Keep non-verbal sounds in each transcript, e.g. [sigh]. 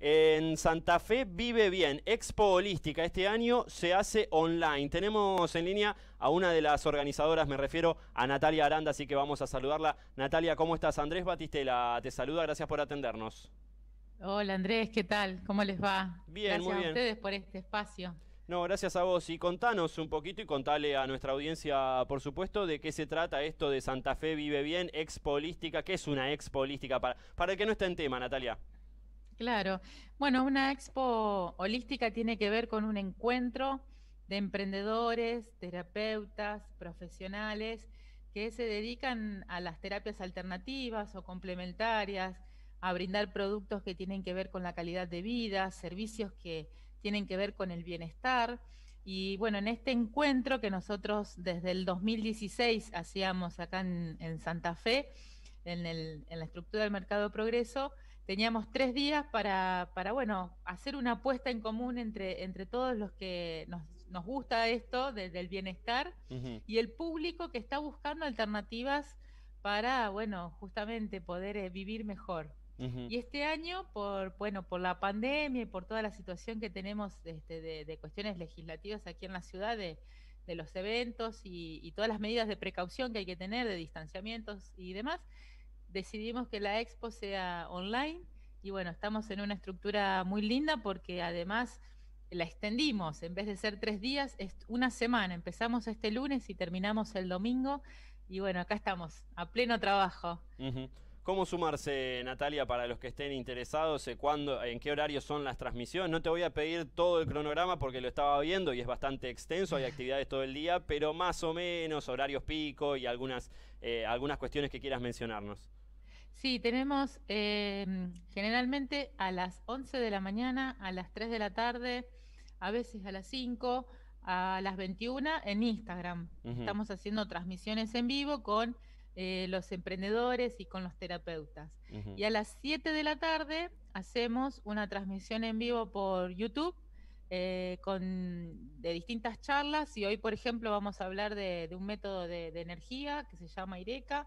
En Santa Fe vive bien. Expo Holística este año se hace online. Tenemos en línea a una de las organizadoras, me refiero a Natalia Aranda, así que vamos a saludarla. Natalia, ¿cómo estás? Andrés Batistela te saluda, gracias por atendernos. Hola Andrés, ¿qué tal? ¿Cómo les va? Bien, gracias muy bien. a ustedes por este espacio. No, gracias a vos. Y contanos un poquito y contale a nuestra audiencia, por supuesto, de qué se trata esto de Santa Fe Vive Bien, Expo Holística. ¿Qué es una Expo Holística? Para, para el que no esté en tema, Natalia. Claro. Bueno, una expo holística tiene que ver con un encuentro de emprendedores, terapeutas, profesionales que se dedican a las terapias alternativas o complementarias, a brindar productos que tienen que ver con la calidad de vida, servicios que tienen que ver con el bienestar. Y bueno, en este encuentro que nosotros desde el 2016 hacíamos acá en, Santa Fe, en la estructura del Mercado Progreso, teníamos tres días para, para bueno, hacer una apuesta en común entre, entre todos los que nos, nos gusta esto del bienestar y el público que está buscando alternativas para, bueno, justamente poder eh, vivir mejor. Y este año, por, bueno, por la pandemia y por toda la situación que tenemos este, de, cuestiones legislativas aquí en la ciudad, de, los eventos y, y todas las medidas de precaución que hay que tener, de distanciamientos y demás, decidimos que la expo sea online y bueno, estamos en una estructura muy linda porque además la extendimos, en vez de ser tres días, es una semana, empezamos este lunes y terminamos el domingo y bueno, acá estamos, a pleno trabajo. ¿Cómo sumarse, Natalia, para los que estén interesados? Eh, ¿Cuándo, ¿En qué horario son las transmisiones? No te voy a pedir todo el cronograma porque lo estaba viendo y es bastante extenso, hay [laughs] actividades todo el día, pero más o menos horarios pico y algunas, eh, algunas cuestiones que quieras mencionarnos. Sí, tenemos em, generalmente a las 11 de la mañana, a las 3 de la tarde, a veces a las 5, a las 21 en Instagram. Estamos haciendo transmisiones en vivo con eh, los emprendedores y con los terapeutas. Y a las 7 de la tarde hacemos una transmisión en vivo por YouTube. Eh, con, de distintas charlas y hoy, por ejemplo, vamos a hablar de, un método de, de, energía que se llama IRECA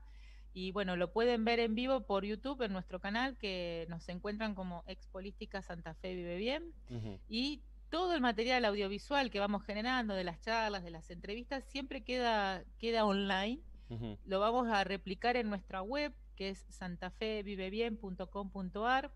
y bueno, lo pueden ver en vivo por YouTube en nuestro canal, que nos encuentran como Expolística Santa Fe Vive Bien. Y todo el material audiovisual que vamos generando, de las charlas, de las entrevistas, siempre queda, queda online. Lo vamos a replicar en nuestra web, que es santafevivebien.com.ar.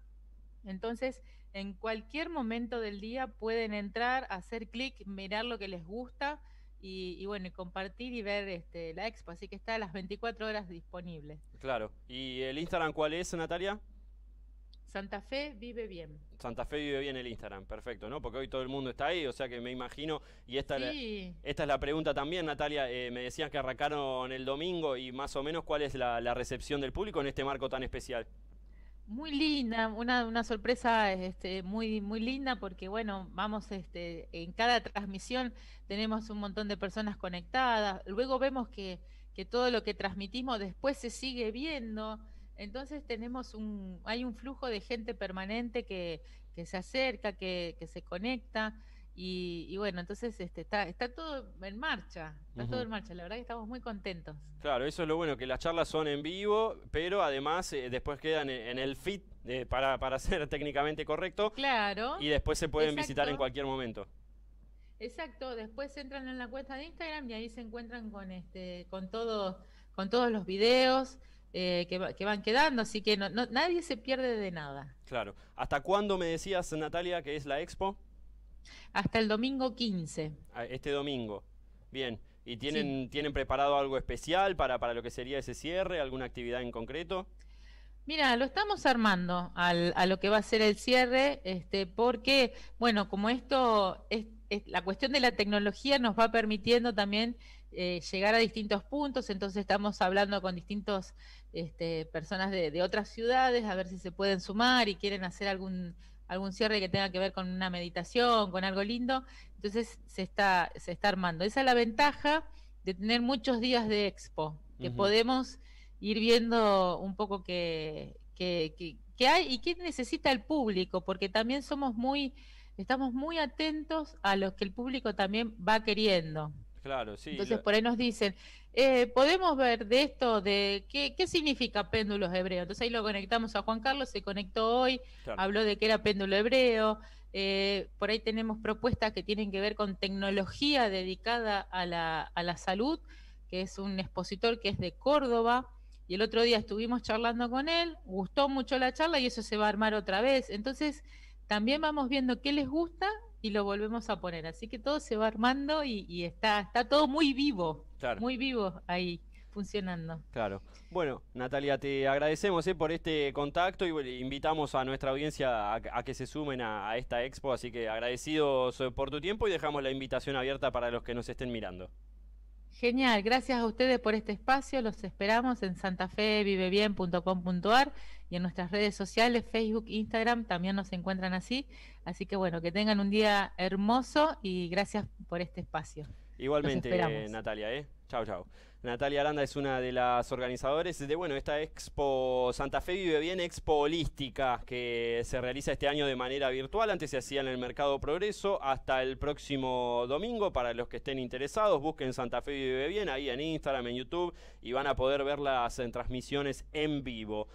Entonces, en cualquier momento del día pueden entrar, hacer clic, mirar lo que les gusta y, bueno, y compartir y ver este, la expo. Así que está a las 24 horas disponible. Claro. ¿Y el Instagram cuál es, Natalia? Santa Fe vive bien. Santa Fe vive bien el Instagram, perfecto, ¿no? Porque hoy todo el mundo está ahí, o sea que me imagino, y esta, esta es la pregunta también, Natalia, eh, me decías que arrancaron el domingo y más o menos cuál es la, la recepción del público en este marco tan especial. Muy linda, una, una sorpresa este, muy, muy linda porque bueno, vamos este, en cada transmisión tenemos un montón de personas conectadas, luego vemos que, todo lo que transmitimos después se sigue viendo, entonces tenemos un, hay un flujo de gente permanente que, se acerca, que, que se conecta. Y, bueno, entonces este, está, está todo en marcha, está todo en marcha, la verdad que estamos muy contentos. Claro, eso es lo bueno, que las charlas son en vivo, pero además eh, después quedan e, en, el fit eh, para, [laughs] ser técnicamente correcto. Claro. Y después se pueden visitar en cualquier momento. Exacto, después entran en la cuenta de Instagram y ahí se encuentran con, este, con, con todos los videos. Eh, que, van quedando, así que nadie se pierde de nada. Claro. ¿Hasta cuándo me decías, Natalia, que es la expo? Hasta el domingo 15. Ah, este domingo. Bien. ¿Y tienen, tienen preparado algo especial para, para lo que sería ese cierre? ¿Alguna actividad en concreto? Mira, lo estamos armando a lo que va a ser el cierre, este, porque, bueno, como esto, es, la cuestión de la tecnología nos va permitiendo también eh, llegar a distintos puntos, entonces estamos hablando con distintas este, personas de otras ciudades a ver si se pueden sumar y quieren hacer algún algún cierre que tenga que ver con una meditación, con algo lindo. Entonces se está, se está armando. Esa es la ventaja de tener muchos días de expo, que podemos ir viendo un poco qué que, hay y qué necesita el público, porque también somos muy, estamos muy atentos a lo que el público también va queriendo claro, sí. Entonces por ahí nos dicen, eh, podemos ver de esto, de qué, significa péndulos hebreo Entonces ahí lo conectamos a Juan Carlos, se conectó hoy, habló de que era péndulo hebreo. Eh, por ahí tenemos propuestas que tienen que ver con tecnología dedicada a la, a la salud, que es un expositor que es de Córdoba. Y el otro día estuvimos charlando con él, gustó mucho la charla y eso se va a armar otra vez. Entonces, también vamos viendo qué les gusta y lo volvemos a poner. Así que todo se va armando y, está, está todo muy vivo, muy vivo ahí funcionando. Claro. Bueno, Natalia, te agradecemos eh, por este contacto y invitamos a nuestra audiencia a, que se sumen a esta expo, así que agradecidos eh, por tu tiempo y dejamos la invitación abierta para los que nos estén mirando. Genial, gracias a ustedes por este espacio. Los esperamos en santafevivebien.com.ar y en nuestras redes sociales, Facebook, Instagram, también nos encuentran así. Así que bueno, que tengan un día hermoso y gracias por este espacio. Igualmente, Natalia. ¿eh? Chao, chao. Natalia Aranda es una de las organizadoras de bueno, esta Expo Santa Fe Vive Bien, Expo Holística, que se realiza este año de manera virtual. Antes se hacía en el Mercado Progreso. Hasta el próximo domingo, para los que estén interesados, busquen Santa Fe Vive Bien ahí en Instagram, en YouTube, y van a poder ver las en eh, transmisiones en vivo.